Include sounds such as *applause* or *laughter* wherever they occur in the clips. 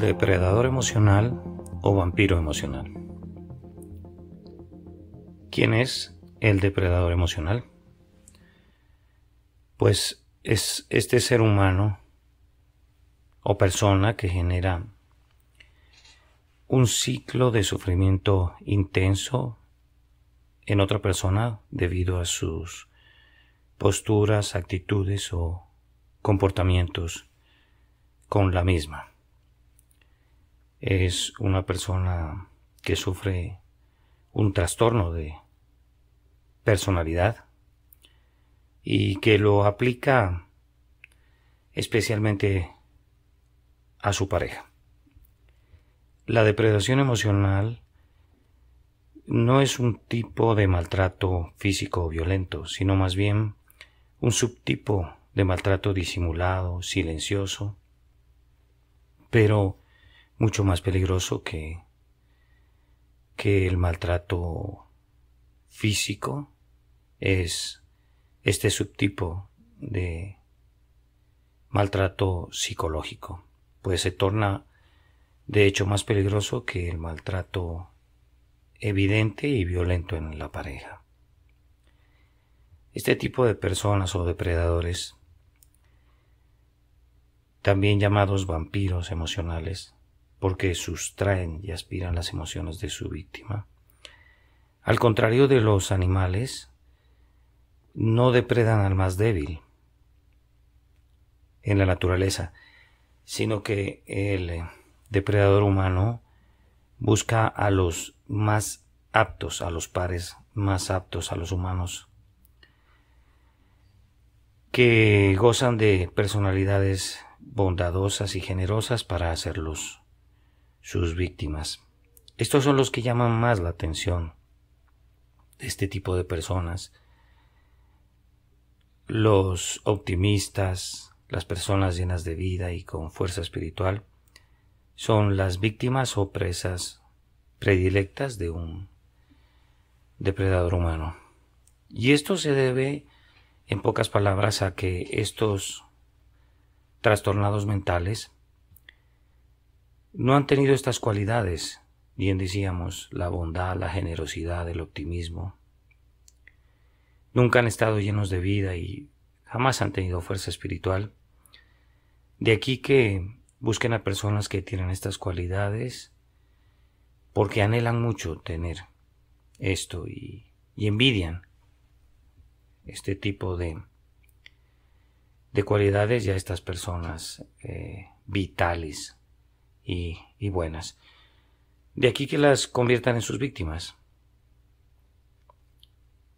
depredador emocional o vampiro emocional. ¿Quién es el depredador emocional? Pues es este ser humano o persona que genera un ciclo de sufrimiento intenso en otra persona debido a sus posturas, actitudes o comportamientos con la misma es una persona que sufre un trastorno de personalidad y que lo aplica especialmente a su pareja. La depredación emocional no es un tipo de maltrato físico violento, sino más bien un subtipo de maltrato disimulado, silencioso, pero mucho más peligroso que, que el maltrato físico es este subtipo de maltrato psicológico, pues se torna de hecho más peligroso que el maltrato evidente y violento en la pareja. Este tipo de personas o depredadores, también llamados vampiros emocionales, porque sustraen y aspiran las emociones de su víctima. Al contrario de los animales, no depredan al más débil en la naturaleza, sino que el depredador humano busca a los más aptos, a los pares más aptos, a los humanos, que gozan de personalidades bondadosas y generosas para hacerlos sus víctimas. Estos son los que llaman más la atención de este tipo de personas. Los optimistas, las personas llenas de vida y con fuerza espiritual, son las víctimas o presas predilectas de un depredador humano. Y esto se debe, en pocas palabras, a que estos trastornados mentales no han tenido estas cualidades, bien decíamos, la bondad, la generosidad, el optimismo. Nunca han estado llenos de vida y jamás han tenido fuerza espiritual. De aquí que busquen a personas que tienen estas cualidades porque anhelan mucho tener esto y, envidian este tipo de, de cualidades a estas personas eh, vitales y, buenas. De aquí que las conviertan en sus víctimas.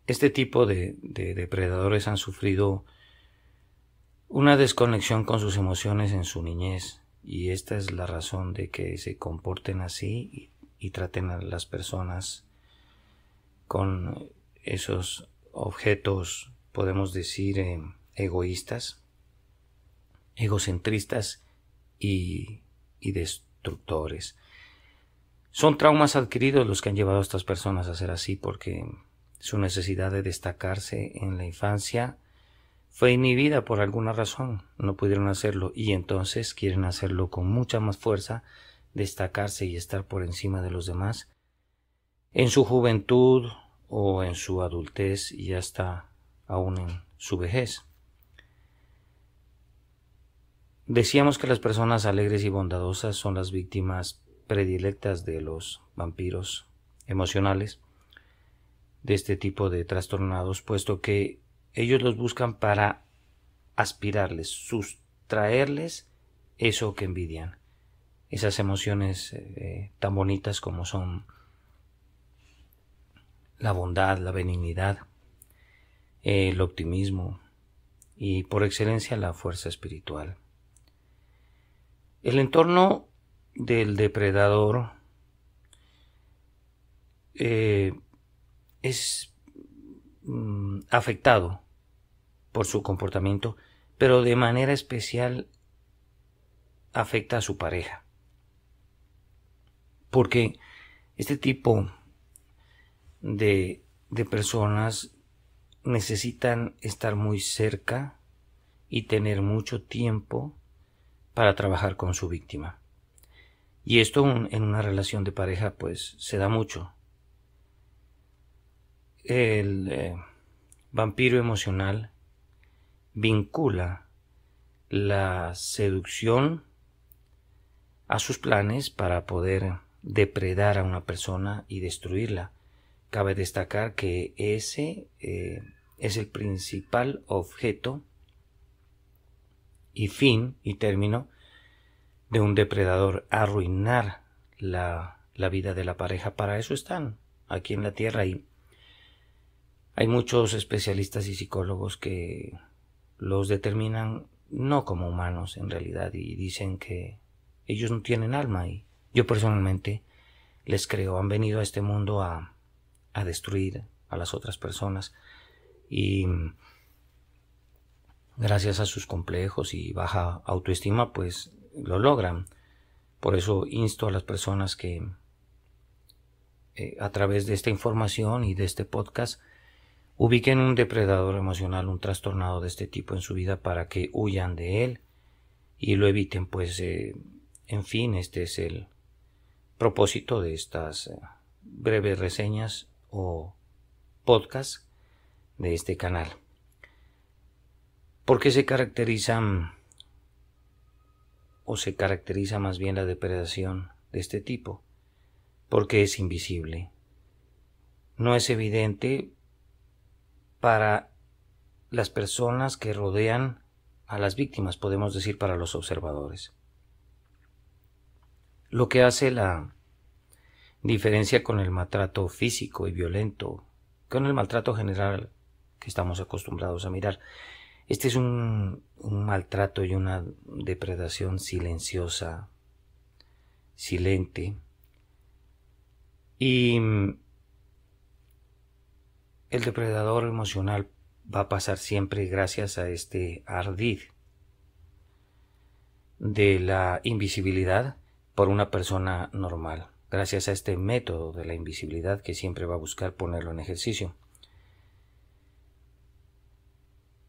Este tipo de, depredadores han sufrido una desconexión con sus emociones en su niñez y esta es la razón de que se comporten así y, traten a las personas con esos objetos, podemos decir, eh, egoístas, egocentristas y y destructores. Son traumas adquiridos los que han llevado a estas personas a ser así porque su necesidad de destacarse en la infancia fue inhibida por alguna razón, no pudieron hacerlo y entonces quieren hacerlo con mucha más fuerza, destacarse y estar por encima de los demás. En su juventud o en su adultez y hasta aún en su vejez. Decíamos que las personas alegres y bondadosas son las víctimas predilectas de los vampiros emocionales, de este tipo de trastornados, puesto que ellos los buscan para aspirarles, sustraerles eso que envidian, esas emociones eh, tan bonitas como son la bondad, la benignidad, el optimismo y por excelencia la fuerza espiritual. El entorno del depredador eh, es mm, afectado por su comportamiento, pero de manera especial afecta a su pareja. Porque este tipo de, de personas necesitan estar muy cerca y tener mucho tiempo para trabajar con su víctima. Y esto en una relación de pareja pues se da mucho. El eh, vampiro emocional vincula la seducción a sus planes para poder depredar a una persona y destruirla. Cabe destacar que ese eh, es el principal objeto y fin y término de un depredador, arruinar la, vida de la pareja. Para eso están aquí en la Tierra y hay muchos especialistas y psicólogos que los determinan no como humanos en realidad y dicen que ellos no tienen alma y yo personalmente les creo, han venido a este mundo a, a destruir a las otras personas y gracias a sus complejos y baja autoestima, pues lo logran. Por eso insto a las personas que eh, a través de esta información y de este podcast ubiquen un depredador emocional, un trastornado de este tipo en su vida para que huyan de él y lo eviten, pues eh, en fin, este es el propósito de estas eh, breves reseñas o podcast de este canal qué se caracteriza, mm, o se caracteriza más bien la depredación de este tipo, porque es invisible. No es evidente para las personas que rodean a las víctimas, podemos decir para los observadores. Lo que hace la diferencia con el maltrato físico y violento, con el maltrato general que estamos acostumbrados a mirar. Este es un, maltrato y una depredación silenciosa, silente. Y mm, el depredador emocional va a pasar siempre gracias a este ardid de la invisibilidad por una persona normal, gracias a este método de la invisibilidad que siempre va a buscar ponerlo en ejercicio.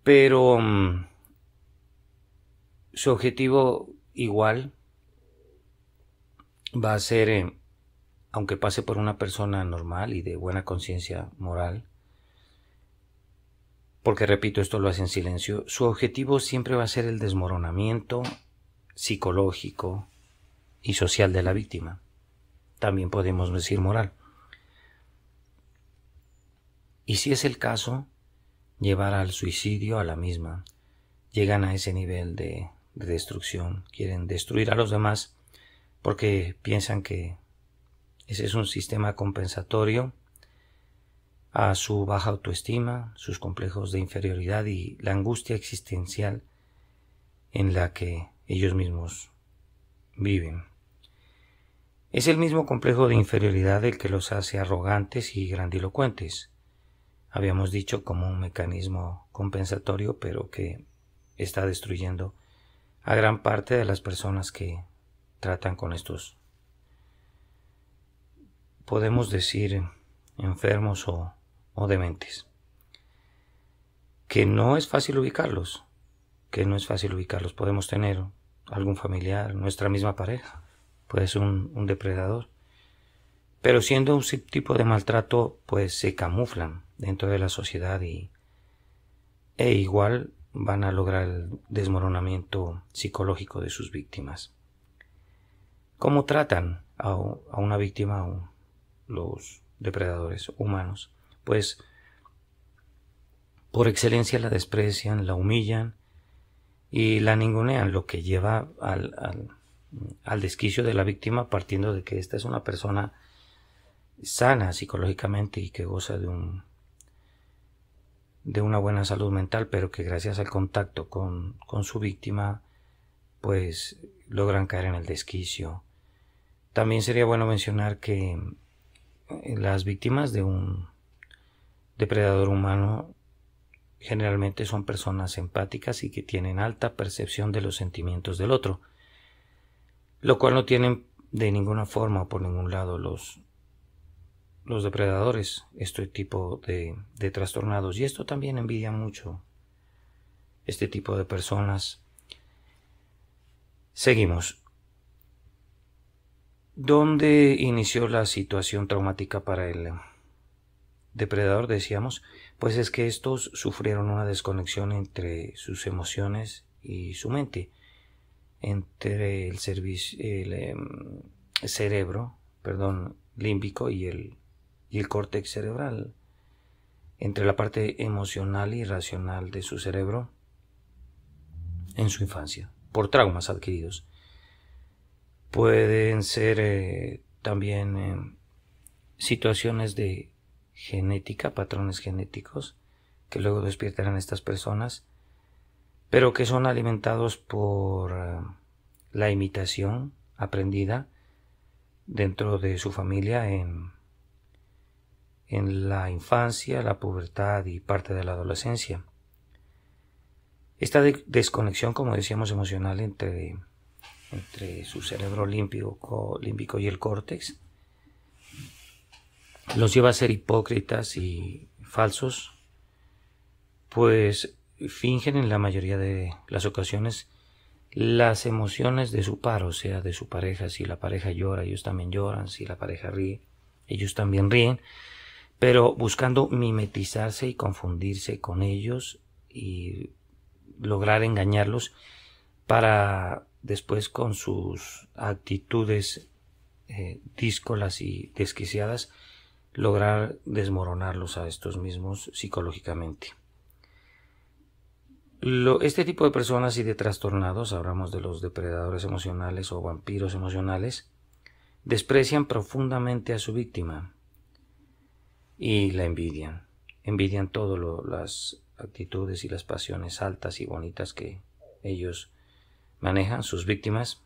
Pero mm, su objetivo igual va a ser, eh, aunque pase por una persona normal y de buena conciencia moral, porque repito, esto lo hace en silencio, su objetivo siempre va a ser el desmoronamiento psicológico y social de la víctima. También podemos decir moral. Y si es el caso, llevar al suicidio a la misma. Llegan a ese nivel de, destrucción, quieren destruir a los demás porque piensan que ese es un sistema compensatorio a su baja autoestima, sus complejos de inferioridad y la angustia existencial en la que ellos mismos viven. Es el mismo complejo de inferioridad el que los hace arrogantes y grandilocuentes habíamos dicho como un mecanismo compensatorio, pero que está destruyendo a gran parte de las personas que tratan con estos, podemos decir, enfermos o, dementes. Que no es fácil ubicarlos, que no es fácil ubicarlos. Podemos tener algún familiar, nuestra misma pareja, puede ser un, un depredador. Pero siendo un tipo de maltrato, pues se camuflan, dentro de la sociedad y, e igual van a lograr el desmoronamiento psicológico de sus víctimas. ¿Cómo tratan a, una víctima los depredadores humanos? Pues por excelencia la desprecian, la humillan y la ningunean, lo que lleva al desquicio de la víctima partiendo de que esta es una persona sana psicológicamente y que goza de un de una buena salud mental, pero que gracias al contacto con, su víctima, pues logran caer en el desquicio. También sería bueno mencionar que eh, las víctimas de un depredador humano generalmente son personas empáticas y que tienen alta percepción de los sentimientos del otro, lo cual no tienen de ninguna forma o por ningún lado los los depredadores este tipo de, de trastornados. Y esto también envidia mucho este tipo de personas. Seguimos. ¿Dónde inició la situación traumática para el depredador? Decíamos, pues es que estos sufrieron una desconexión entre sus emociones y su mente, entre el, el em, cerebro, perdón, límbico y el y el córtex cerebral, entre la parte emocional y racional de su cerebro en su infancia, por traumas adquiridos. Pueden ser eh, también eh, situaciones de genética, patrones genéticos, que luego despiertan estas personas, pero que son alimentados por eh, la imitación aprendida dentro de su familia en en la infancia, la pubertad y parte de la adolescencia. Esta desconexión, como decíamos, emocional entre, entre su cerebro límbico, límbico y el córtex, los lleva a ser hipócritas y falsos, pues fingen en la mayoría de las ocasiones las emociones de su par, o sea, de su pareja. Si la pareja llora, ellos también lloran. Si la pareja ríe, ellos también ríen pero buscando mimetizarse y confundirse con ellos y lograr engañarlos para después con sus actitudes eh, díscolas y desquiciadas lograr desmoronarlos a estos mismos psicológicamente. este tipo de personas y de trastornados, hablamos de los depredadores emocionales o vampiros emocionales, desprecian profundamente a su víctima, y la envidian. Envidian todas las actitudes y las pasiones altas y bonitas que ellos manejan, sus víctimas.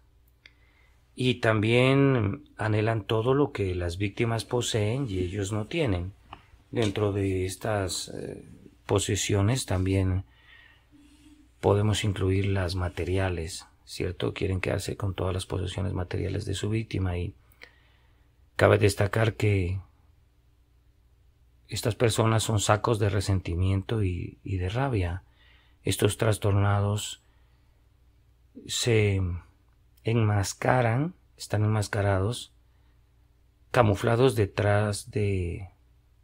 Y también anhelan todo lo que las víctimas poseen y ellos no tienen. Dentro de estas eh, posesiones también podemos incluir las materiales, ¿cierto? Quieren quedarse con todas las posesiones materiales de su víctima y cabe destacar que estas personas son sacos de resentimiento y, de rabia. Estos trastornados se enmascaran, están enmascarados, camuflados detrás de,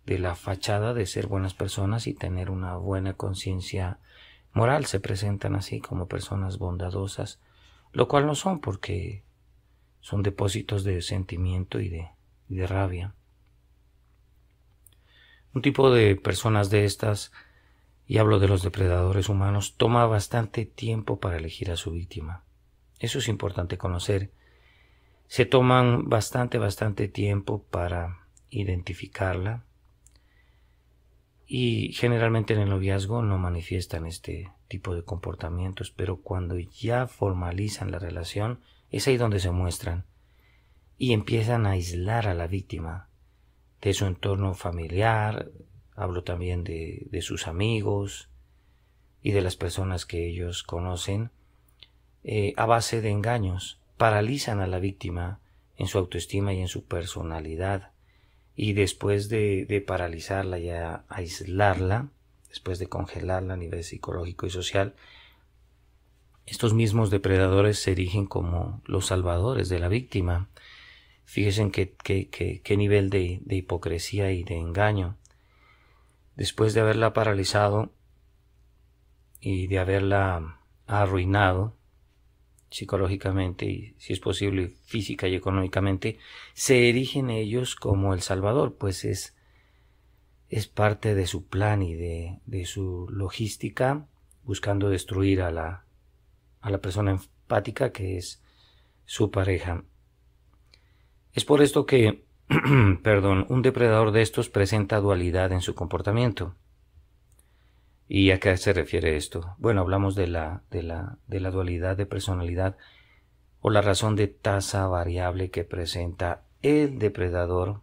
la fachada de ser buenas personas y tener una buena conciencia moral. Se presentan así como personas bondadosas, lo cual no son porque son depósitos de sentimiento y de rabia. Un tipo de personas de estas, y hablo de los depredadores humanos, toma bastante tiempo para elegir a su víctima. Eso es importante conocer. Se toman bastante, bastante tiempo para identificarla y generalmente en el noviazgo no manifiestan este tipo de comportamientos, pero cuando ya formalizan la relación es ahí donde se muestran y empiezan a aislar a la víctima de su entorno familiar, hablo también de, sus amigos y de las personas que ellos conocen, eh, a base de engaños, paralizan a la víctima en su autoestima y en su personalidad, y después de, paralizarla y aislarla, después de congelarla a nivel psicológico y social, estos mismos depredadores se erigen como los salvadores de la víctima, Fíjense qué, nivel de, hipocresía y de engaño. Después de haberla paralizado y de haberla arruinado psicológicamente y, si es posible, física y económicamente, se erigen ellos como el Salvador, pues es, es parte de su plan y de, su logística buscando destruir a la, a la persona empática que es su pareja. Es por esto que, *clears throat* perdón, un depredador de estos presenta dualidad en su comportamiento. ¿Y a qué se refiere esto? Bueno, hablamos de la, de la, de la dualidad de personalidad o la razón de tasa variable que presenta el depredador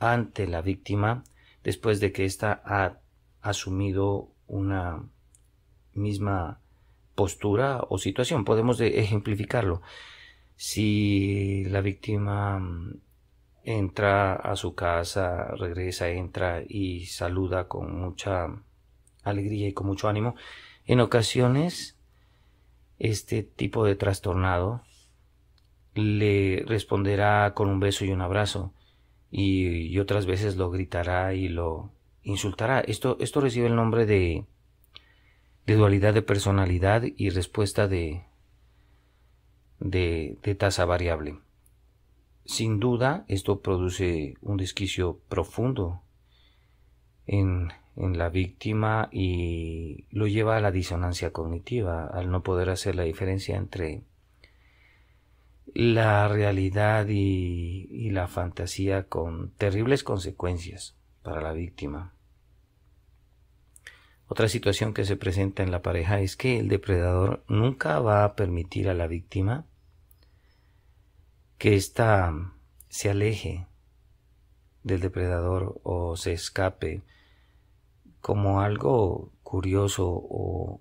ante la víctima después de que ésta ha asumido una misma postura o situación. Podemos ejemplificarlo. Si la víctima mm, entra a su casa, regresa, entra y saluda con mucha alegría y con mucho ánimo, en ocasiones este tipo de trastornado le responderá con un beso y un abrazo y, otras veces lo gritará y lo insultará. Esto, esto recibe el nombre de dualidad de personalidad y respuesta de de, tasa variable. Sin duda, esto produce un desquicio profundo en, la víctima y lo lleva a la disonancia cognitiva, al no poder hacer la diferencia entre la realidad y, la fantasía con terribles consecuencias para la víctima. Otra situación que se presenta en la pareja es que el depredador nunca va a permitir a la víctima que ésta se aleje del depredador o se escape como algo curioso o,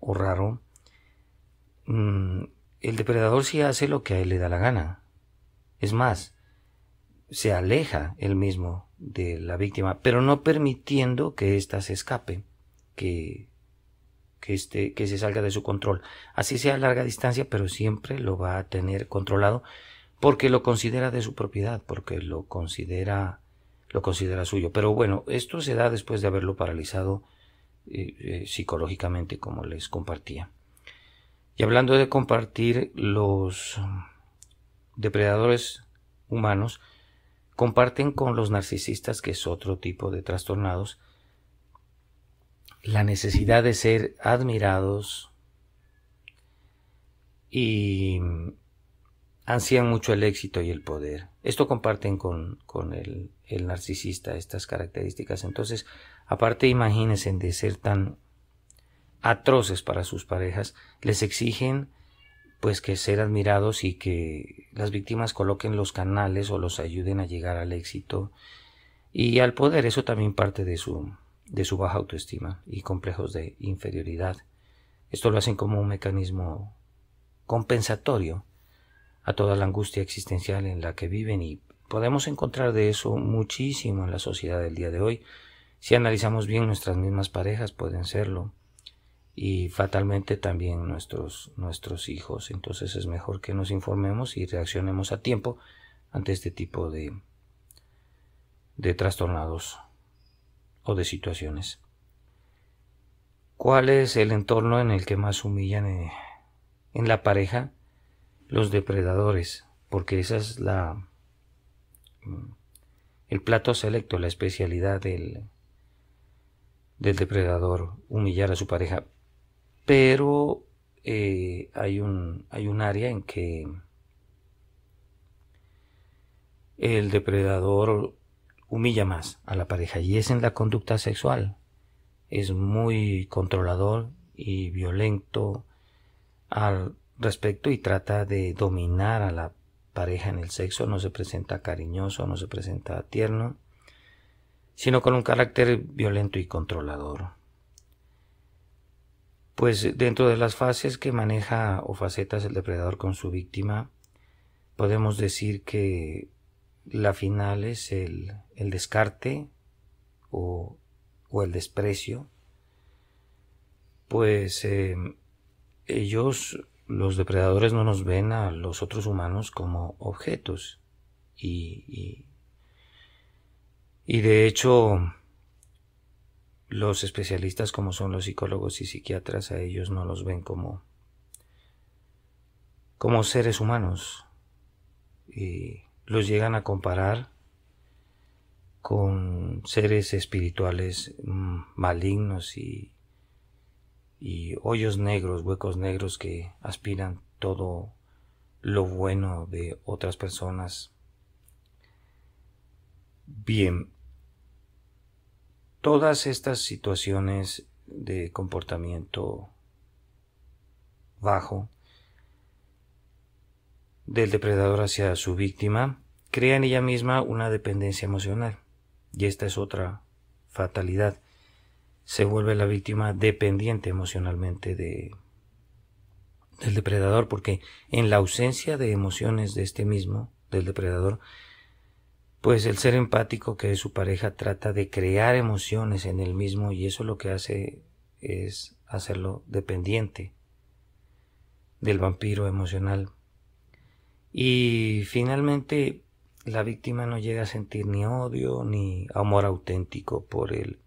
raro. Mm, el depredador sí hace lo que a él le da la gana. Es más, se aleja él mismo de la víctima, pero no permitiendo que ésta se escape que, este, que se salga de su control. Así sea a larga distancia, pero siempre lo va a tener controlado porque lo considera de su propiedad, porque lo considera, lo considera suyo. Pero bueno, esto se da después de haberlo paralizado eh, eh, psicológicamente, como les compartía. Y hablando de compartir, los depredadores humanos comparten con los narcisistas, que es otro tipo de trastornados, la necesidad de ser admirados y ansían mucho el éxito y el poder. Esto comparten con, el, el, narcisista, estas características. Entonces, aparte imagínense de ser tan atroces para sus parejas, les exigen pues que ser admirados y que las víctimas coloquen los canales o los ayuden a llegar al éxito y al poder. Eso también parte de su de su baja autoestima y complejos de inferioridad. Esto lo hacen como un mecanismo compensatorio a toda la angustia existencial en la que viven y podemos encontrar de eso muchísimo en la sociedad del día de hoy. Si analizamos bien nuestras mismas parejas pueden serlo y fatalmente también nuestros, nuestros hijos. Entonces es mejor que nos informemos y reaccionemos a tiempo ante este tipo de, de trastornados de situaciones. ¿Cuál es el entorno en el que más humillan eh, en, la pareja? Los depredadores, porque esa es la mm, el plato selecto, la especialidad del, del depredador, humillar a su pareja. Pero eh, hay, un, hay un área en que el depredador humilla más a la pareja y es en la conducta sexual. Es muy controlador y violento al respecto y trata de dominar a la pareja en el sexo. No se presenta cariñoso, no se presenta tierno, sino con un carácter violento y controlador. Pues dentro de las fases que maneja o facetas el depredador con su víctima, podemos decir que la final es el, descarte o, el desprecio. Pues em, ellos, los depredadores, no nos ven a los otros humanos como objetos. y, de hecho, los especialistas como son los psicólogos y psiquiatras a ellos no los ven como como seres humanos y los llegan a comparar con seres espirituales mm, malignos y, y hoyos negros, huecos negros que aspiran todo lo bueno de otras personas. Bien, todas estas situaciones de comportamiento bajo del depredador hacia su víctima crea en ella misma una dependencia emocional. Y esta es otra fatalidad. Se vuelve la víctima dependiente emocionalmente de, del depredador porque en la ausencia de emociones de este mismo, del depredador, pues el ser empático que es su pareja trata de crear emociones en el mismo y eso lo que hace es hacerlo dependiente del vampiro emocional y finalmente la víctima no llega a sentir ni odio ni amor auténtico por el,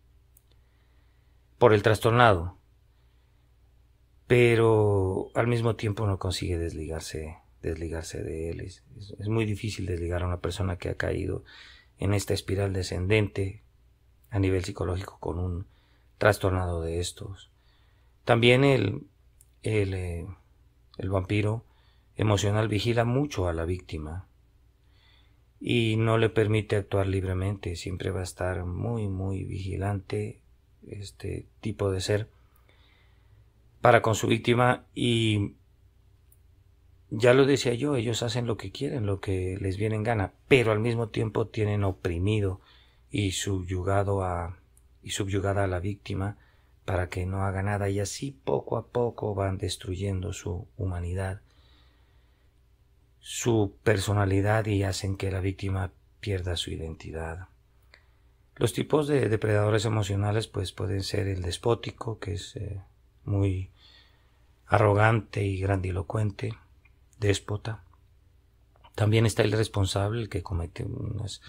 por el trastornado, pero al mismo tiempo no consigue desligarse, desligarse de él. Es, muy difícil desligar a una persona que ha caído en esta espiral descendente a nivel psicológico con un trastornado de estos. También el, el, eh, el vampiro emocional vigila mucho a la víctima y no le permite actuar libremente, siempre va a estar muy, muy vigilante este tipo de ser para con su víctima y ya lo decía yo, ellos hacen lo que quieren, lo que les viene en gana, pero al mismo tiempo tienen oprimido y subyugado a y subyugada a la víctima para que no haga nada y así poco a poco van destruyendo su humanidad su personalidad y hacen que la víctima pierda su identidad. Los tipos de depredadores emocionales pues pueden ser el despótico, que es eh, muy arrogante y grandilocuente, déspota. También está el responsable, que comete unas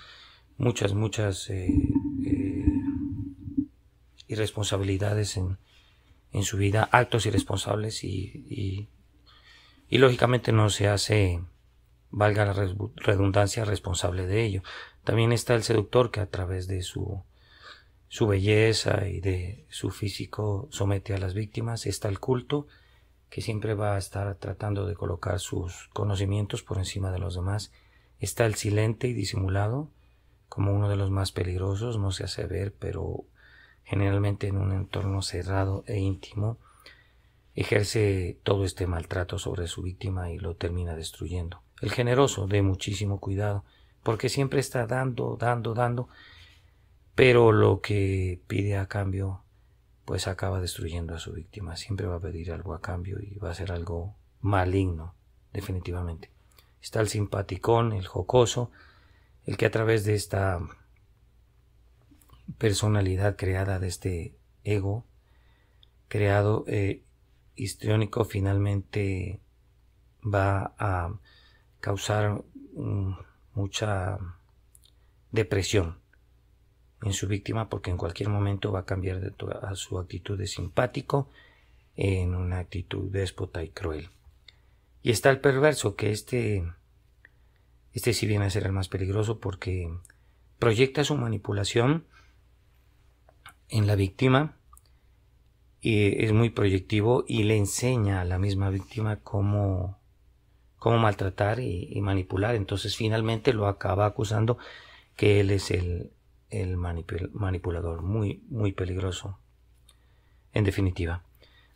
muchas, muchas eh, eh, irresponsabilidades en, en, su vida, actos irresponsables y, y lógicamente no se hace valga la redundancia, responsable de ello. También está el seductor que a través de su, su belleza y de su físico somete a las víctimas. Está el culto que siempre va a estar tratando de colocar sus conocimientos por encima de los demás. Está el silente y disimulado como uno de los más peligrosos, no se hace ver, pero generalmente en un entorno cerrado e íntimo ejerce todo este maltrato sobre su víctima y lo termina destruyendo. El generoso, de muchísimo cuidado, porque siempre está dando, dando, dando, pero lo que pide a cambio, pues acaba destruyendo a su víctima. Siempre va a pedir algo a cambio y va a ser algo maligno, definitivamente. Está el simpaticón, el jocoso, el que a través de esta personalidad creada, de este ego creado eh, histriónico, finalmente va a causar mm, mucha depresión en su víctima porque en cualquier momento va a cambiar de a su actitud de simpático en una actitud déspota y cruel. Y está el perverso, que este, este sí viene a ser el más peligroso porque proyecta su manipulación en la víctima y es muy proyectivo y le enseña a la misma víctima cómo cómo maltratar y, manipular. Entonces finalmente lo acaba acusando que él es el, manipulador. Muy, muy peligroso. En definitiva.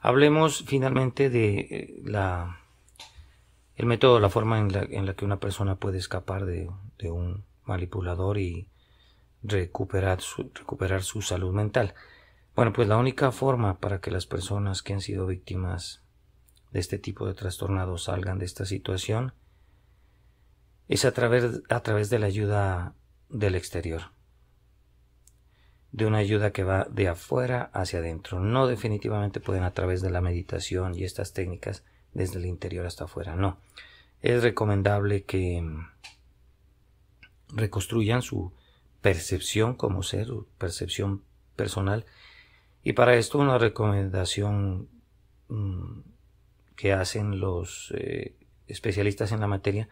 Hablemos finalmente de eh, la, el método, la forma en la, que una persona puede escapar de, de un manipulador y recuperar su, recuperar su salud mental. Bueno, pues la única forma para que las personas que han sido víctimas de este tipo de trastornados salgan de esta situación es a través, a través de la ayuda del exterior, de una ayuda que va de afuera hacia adentro. No definitivamente pueden a través de la meditación y estas técnicas desde el interior hasta afuera, no. Es recomendable que reconstruyan su percepción como ser, su percepción personal. Y para esto una recomendación mm, que hacen los eh, especialistas en la materia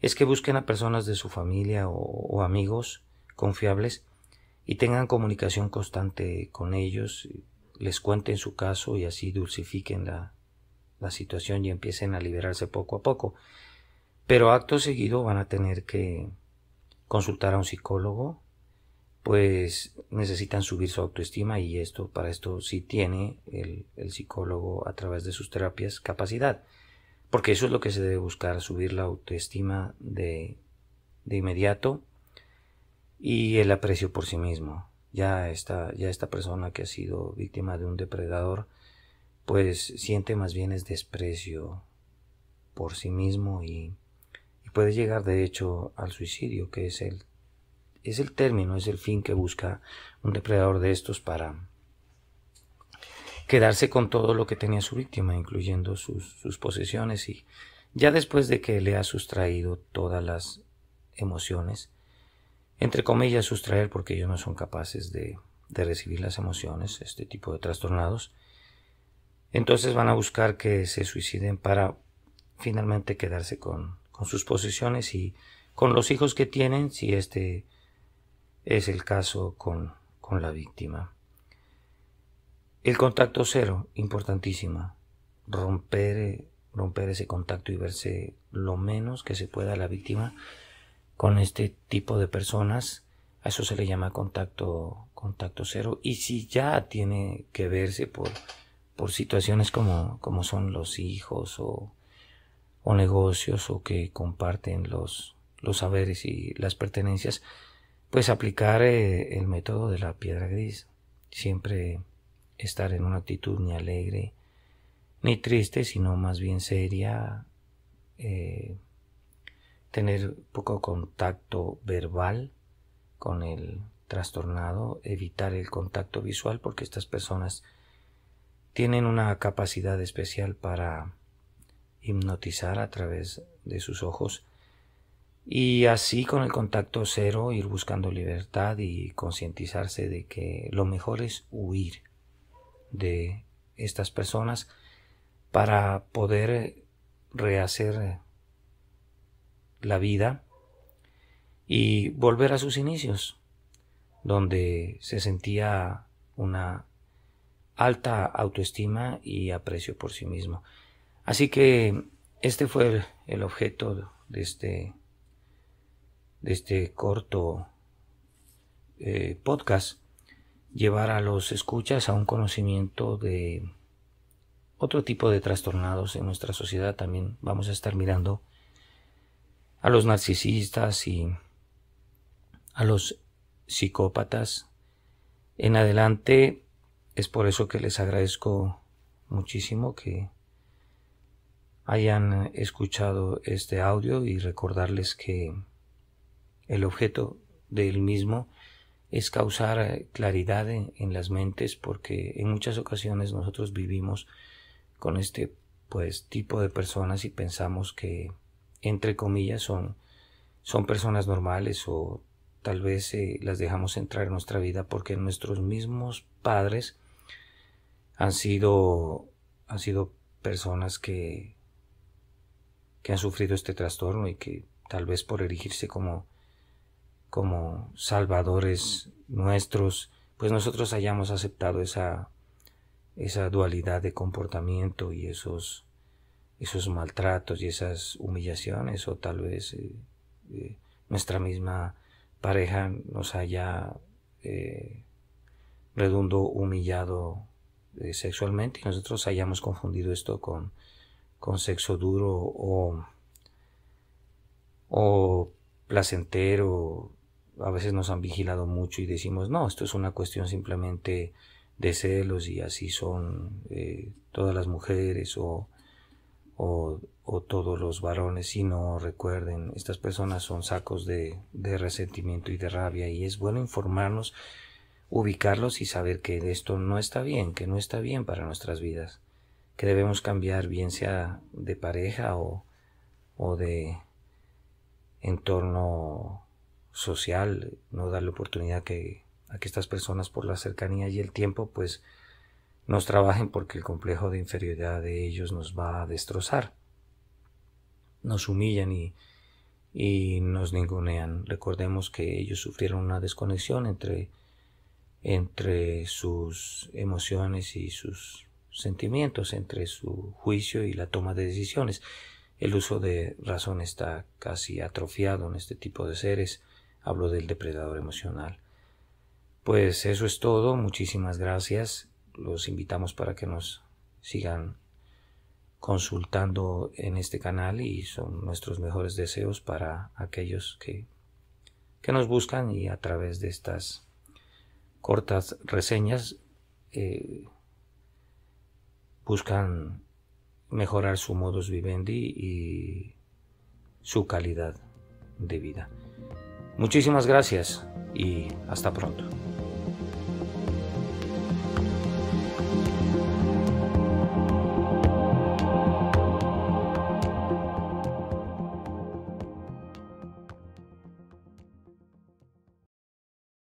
es que busquen a personas de su familia o, amigos confiables y tengan comunicación constante con ellos, les cuenten su caso y así dulcifiquen la, la situación y empiecen a liberarse poco a poco. Pero acto seguido van a tener que consultar a un psicólogo, pues necesitan subir su autoestima y esto para esto sí tiene el, el, psicólogo a través de sus terapias capacidad porque eso es lo que se debe buscar subir la autoestima de, de inmediato y el aprecio por sí mismo ya esta, ya esta persona que ha sido víctima de un depredador pues siente más bien es desprecio por sí mismo y, y puede llegar de hecho al suicidio que es el es el término, es el fin que busca un depredador de estos para quedarse con todo lo que tenía su víctima, incluyendo sus, posesiones y ya después de que le ha sustraído todas las emociones, entre comillas sustraer porque ellos no son capaces de, recibir las emociones, este tipo de trastornados, entonces van a buscar que se suiciden para finalmente quedarse con, con sus posesiones y con los hijos que tienen si este es el caso con, con la víctima. El contacto cero, importantísima. Romper, eh, romper ese contacto y verse lo menos que se pueda la víctima con este tipo de personas. A eso se le llama contacto, contacto cero. Y si ya tiene que verse por, por situaciones como, como son los hijos o, o negocios o que comparten los, los saberes y las pertenencias, pues aplicar eh, el método de la piedra gris. Siempre estar en una actitud ni alegre ni triste, sino más bien seria. Eh, tener poco contacto verbal con el trastornado, evitar el contacto visual porque estas personas tienen una capacidad especial para hipnotizar a través de sus ojos y así con el contacto cero ir buscando libertad y concientizarse de que lo mejor es huir de estas personas para poder rehacer la vida y volver a sus inicios, donde se sentía una alta autoestima y aprecio por sí mismo. Así que este fue el, objeto de este de este corto eh, podcast, llevar a los escuchas a un conocimiento de otro tipo de trastornados en nuestra sociedad. También vamos a estar mirando a los narcisistas y a los psicópatas. En adelante es por eso que les agradezco muchísimo que hayan escuchado este audio y recordarles que el objeto del mismo es causar eh, claridad en, las mentes porque en muchas ocasiones nosotros vivimos con este pues tipo de personas y pensamos que entre comillas son son personas normales o tal vez eh, las dejamos entrar en nuestra vida porque nuestros mismos padres han sido han sido personas que que han sufrido este trastorno y que tal vez por erigirse como como salvadores nuestros, pues nosotros hayamos aceptado esa, dualidad de comportamiento y esos, esos maltratos y esas humillaciones o tal vez eh, eh, nuestra misma pareja nos haya eh, redundo humillado sexualmente y nosotros hayamos confundido esto con, sexo duro o, o placentero a veces nos han vigilado mucho y decimos, no, esto es una cuestión simplemente de celos y así son eh, todas las mujeres o, o, o, todos los varones. Si no recuerden, estas personas son sacos de, de resentimiento y de rabia y es bueno informarnos, ubicarlos y saber que esto no está bien, que no está bien para nuestras vidas, que debemos cambiar bien sea de pareja o, o de entorno social, no darle oportunidad que, a que estas personas por la cercanía y el tiempo pues nos trabajen porque el complejo de inferioridad de ellos nos va a destrozar. Nos humillan y, nos ningunean. Recordemos que ellos sufrieron una desconexión entre, entre sus emociones y sus sentimientos, entre su juicio y la toma de decisiones. El uso de razón está casi atrofiado en este tipo de seres hablo del depredador emocional. Pues eso es todo, muchísimas gracias. Los invitamos para que nos sigan consultando en este canal y son nuestros mejores deseos para aquellos que, que nos buscan y a través de estas cortas reseñas eh, buscan mejorar su modus vivendi y su calidad de vida. Muchísimas gracias y hasta pronto.